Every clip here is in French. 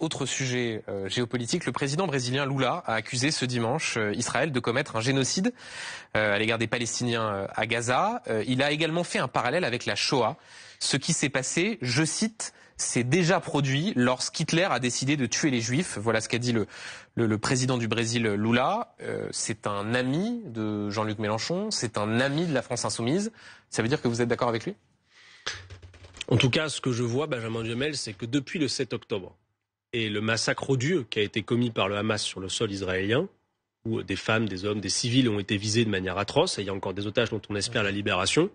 Autre sujet euh, géopolitique, le président brésilien Lula a accusé ce dimanche euh, Israël de commettre un génocide euh, à l'égard des Palestiniens à Gaza. il a également fait un parallèle avec la Shoah. Ce qui s'est passé, je cite, s'est déjà produit lorsqu'Hitler a décidé de tuer les Juifs. Voilà ce qu'a dit le, le, le, président du Brésil Lula. c'est un ami de Jean-Luc Mélenchon, c'est un ami de la France insoumise. Ça veut dire que vous êtes d'accord avec lui En tout cas, ce que je vois, Benjamin Duhamel, c'est que depuis le 7 octobre, et le massacre odieux qui a été commis par le Hamas sur le sol israélien, où des femmes, des hommes, des civils ont été visés de manière atroce, et il y a encore des otages dont on espère la libération,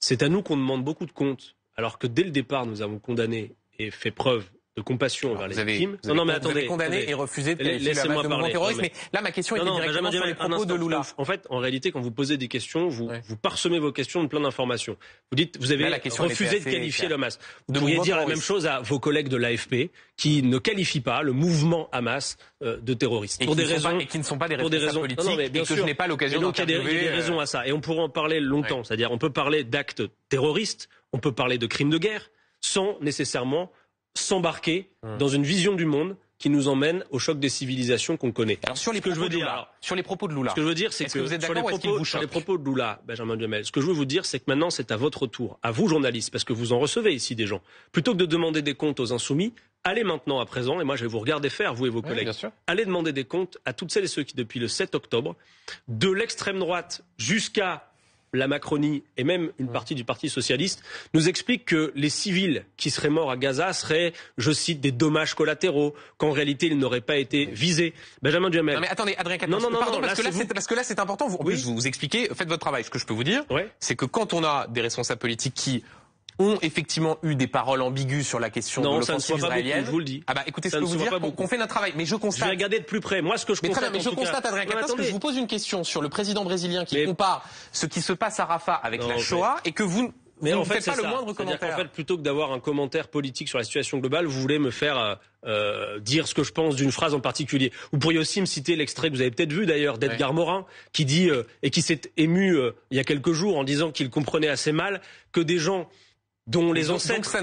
c'est à nous qu'on demande beaucoup de comptes, alors que dès le départ, nous avons condamné et fait preuve de compassion envers les victimes. non, non, mais attendez. Vous avez condamné et refusé de laissez-moi parler. Terroriste, mais, là, ma question non, était directement sur les propos de Lula. En fait, en réalité, quand vous posez des questions, vous, parsemez vos questions de plein d'informations. Vous dites, vous avez refusé de qualifier le Hamas. Vous pourriez dire la même chose à vos collègues de l'AFP qui ne qualifient pas le mouvement Hamas euh, de terroriste pour des raisons qui ne sont pas des pour raisons politiques non, et que je n'ai pas l'occasion Donc, Il y a des euh, raisons à ça et on pourrait en parler longtemps. C'est-à-dire, on peut parler d'actes terroristes, on peut parler de crimes de guerre sans nécessairement s'embarquer hum. dans une vision du monde qui nous emmène au choc des civilisations qu'on connaît. Alors sur les, propos, de Lula, Ce que je veux dire, c'est que, vous sur, les propos, de Lula, Benjamin ce que je veux vous dire, c'est que maintenant, c'est à votre tour, à vous journalistes, parce que vous en recevez ici des gens. Plutôt que de demander des comptes aux insoumis, allez maintenant à présent, et moi je vais vous regarder faire, vous et vos collègues, allez demander des comptes à toutes celles et ceux qui, depuis le 7 octobre, de l'extrême droite jusqu'à la Macronie et même une mm. partie du Parti socialiste nous expliquent que les civils qui seraient morts à Gaza seraient, je cite, des dommages collatéraux, qu'en réalité ils n'auraient pas été visés. Benjamin Duhamel. Non mais attendez, Adrien non, non, parce, que là, parce, que là, c'est important. en plus, vous, vous expliquez, faites votre travail. Ce que je peux vous dire, c'est que quand on a des responsables politiques qui ont effectivement eu des paroles ambiguës sur la question non, de l'offensive israélienne. Beaucoup, je vous le dis. Ah bah écoutez, ça je vous dire qu'on fait notre travail, mais je constate. Je vais regarder de plus près. Moi, ce que je constate, mais je constate Adrien que je vous pose une question sur le président brésilien qui compare ce qui se passe à Rafah avec la Shoah et que vous mais faites pas le moindre commentaire. En fait, plutôt que d'avoir un commentaire politique sur la situation globale, vous voulez me faire euh, euh, dire ce que je pense d'une phrase en particulier. Vous pourriez aussi me citer l'extrait que vous avez peut-être vu d'ailleurs d'Edgar Morin, qui dit euh, et qui s'est ému il y a quelques jours en disant qu'il comprenait assez mal que des gens dont les ancêtres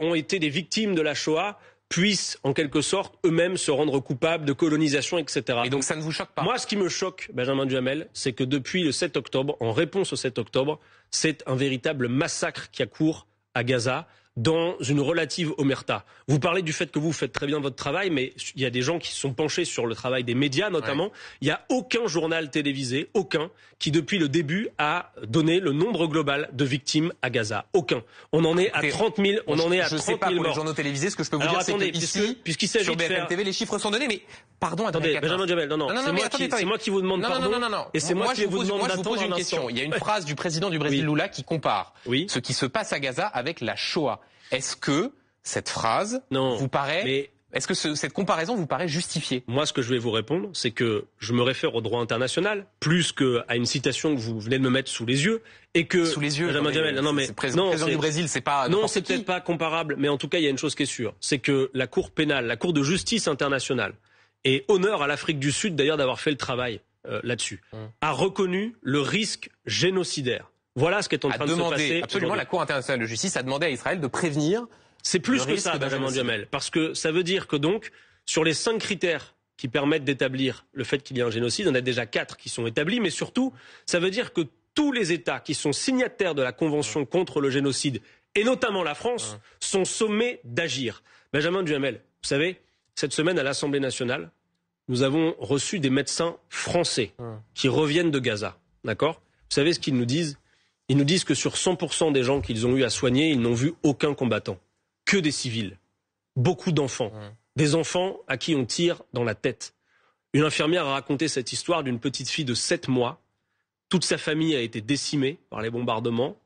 ont, été, des victimes de la Shoah puissent en quelque sorte eux-mêmes se rendre coupables de colonisation, etc. Et donc ça ne vous choque pas Moi, ce qui me choque, Benjamin Duhamel, c'est que depuis le 7 octobre, en réponse au 7 octobre, c'est un véritable massacre qui a cours à Gaza dans une relative omerta. Vous parlez du fait que vous faites très bien votre travail, mais il y a des gens qui sont penchés sur le travail des médias notamment. Il n'y a aucun journal télévisé, aucun, qui depuis le début a donné le nombre global de victimes à Gaza. Aucun. On en est à 30 000. On en est à je 30 sais pas pour les journaux télévisés. Ce que je peux vous dire, c'est que puisque, puisqu'il s'agit sur BFM TV, les chiffres sont donnés, mais pardon. Attendez, Benjamin Jamel, non, non, non, non c'est moi, qui vous demande pardon. Non, non, non, Et c'est moi, qui vous, vous demande d'attendre une question. Il y a une phrase du président du Brésil Lula qui compare ce qui se passe à Gaza avec la Shoah. Est-ce que cette phrase vous paraît Est-ce que cette comparaison vous paraît justifiée Moi, ce que je vais vous répondre, c'est que je me réfère au droit international plus qu'à une citation que vous venez de me mettre sous les yeux et que sous les yeux. non, mais c'est du Brésil, c'est pas non, c'est peut-être pas comparable, mais en tout cas, il y a une chose qui est sûre, c'est que la Cour pénale, la Cour de justice internationale, et honneur à l'Afrique du Sud d'ailleurs d'avoir fait le travail euh, là-dessus, hum. a reconnu le risque génocidaire voilà ce qui est en train de se passer. Absolument, la Cour internationale de justice a demandé à Israël de prévenir. C'est plus que ça, Benjamin Duhamel, parce que ça veut dire que donc, sur les cinq critères qui permettent d'établir le fait qu'il y a un génocide, on a déjà quatre qui sont établis, mais surtout, ça veut dire que tous les États qui sont signataires de la Convention contre le génocide, et notamment la France, sont sommés d'agir. Benjamin Duhamel, vous savez, cette semaine à l'Assemblée nationale, nous avons reçu des médecins français qui reviennent de Gaza. D'accord Vous savez ce qu'ils nous disent ils nous disent que sur 100% des gens qu'ils ont eu à soigner, ils n'ont vu aucun combattant, que des civils, beaucoup d'enfants, mmh. des enfants à qui on tire dans la tête. Une infirmière a raconté cette histoire d'une petite fille de 7 mois. Toute sa famille a été décimée par les bombardements.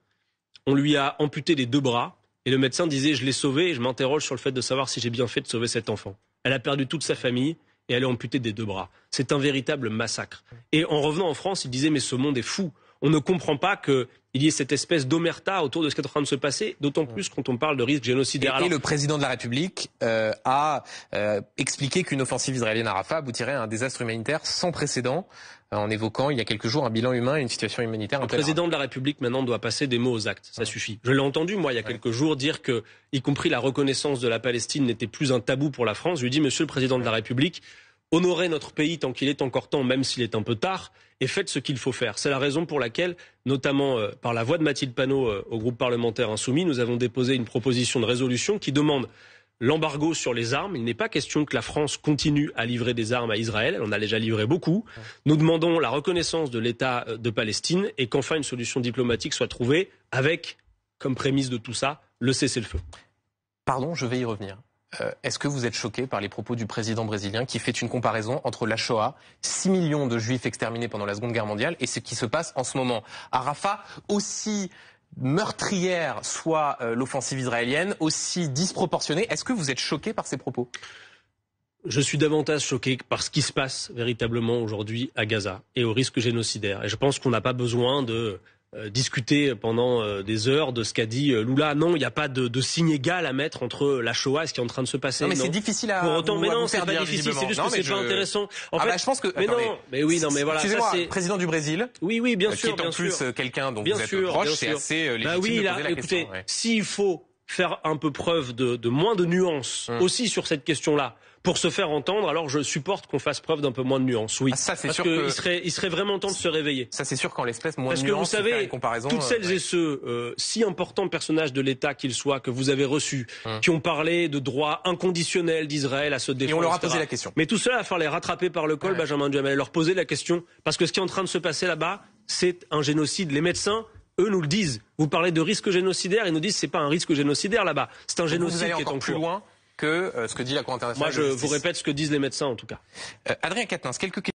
On lui a amputé les deux bras. Et le médecin disait, je l'ai sauvée et je m'interroge sur le fait de savoir si j'ai bien fait de sauver cet enfant. Elle a perdu toute sa famille et elle est amputée des deux bras. C'est un véritable massacre. Et en revenant en France, il disait, mais ce monde est fou on ne comprend pas qu'il y ait cette espèce d'omerta autour de ce qui est en train de se passer, d'autant plus quand on parle de risque génocide. Et, le président de la République euh, a euh, expliqué qu'une offensive israélienne à Rafah aboutirait à un désastre humanitaire sans précédent, euh, en évoquant il y a quelques jours un bilan humain et une situation humanitaire. Le président de la République maintenant doit passer des mots aux actes, ça suffit. Je l'ai entendu moi il y a quelques jours dire que, y compris la reconnaissance de la Palestine n'était plus un tabou pour la France. Je lui dit, Monsieur le président de la République, honorez notre pays tant qu'il est encore temps, même s'il est un peu tard et faites ce qu'il faut faire. C'est la raison pour laquelle, notamment euh, par la voix de Mathilde Panot euh, au groupe parlementaire Insoumis, nous avons déposé une proposition de résolution qui demande l'embargo sur les armes. Il n'est pas question que la France continue à livrer des armes à Israël. Elle en a déjà livré beaucoup. Nous demandons la reconnaissance de l'État euh, de Palestine et qu'enfin une solution diplomatique soit trouvée avec, comme prémisse de tout ça, le cessez-le-feu. Pardon, je vais y revenir. Euh, est-ce que vous êtes choqué par les propos du président brésilien qui fait une comparaison entre la Shoah, 6 millions de juifs exterminés pendant la Seconde Guerre mondiale, et ce qui se passe en ce moment À Rafah, aussi meurtrière soit euh, l'offensive israélienne, aussi disproportionnée. Est-ce que vous êtes choqué par ces propos je suis davantage choqué par ce qui se passe véritablement aujourd'hui à Gaza et au risque génocidaire. Et je pense qu'on n'a pas besoin de euh, discuter pendant euh, des heures de ce qu'a dit euh, Lula. Non, il n'y a pas de, de, signe égal à mettre entre la Shoah et ce qui est en train de se passer. Non, mais c'est difficile à. Pour autant, mais non, c'est pas difficile. C'est juste que c'est pas intéressant. En ah bah, fait, je pense que. Mais non, mais oui, non, mais voilà. Excusez-moi, président du Brésil. Oui, oui, bien bah, sûr. Qui est en plus quelqu'un dont vous êtes proche, c'est assez légitime bah oui, là, écoutez, s'il faut faire un peu preuve de, moins de nuances hum. aussi sur cette question-là pour se faire entendre, alors je supporte qu'on fasse preuve d'un peu moins de nuances. Oui, ah, c'est sûr. Il, serait, vraiment temps de se réveiller. Ça c'est sûr qu'en l'espèce, moins de Parce que vous savez, toutes celles euh, et ceux, euh, si importants personnages de l'État qu'ils soient, que vous avez reçus, hum. qui ont parlé de droits inconditionnels d'Israël à se défendre. Et on leur a posé la question. Mais tout cela, à faire les rattraper par le col, Benjamin Benjamin et leur poser la question, parce que ce qui est en train de se passer là-bas, c'est un génocide. Les médecins eux nous le disent. Vous parlez de risque génocidaire, ils nous disent c'est pas un risque génocidaire là-bas, c'est un génocide qui est encore plus loin que euh, ce que dit la Cour internationale. Moi, je vous répète ce que disent les médecins en tout cas. Euh, Adrien quelques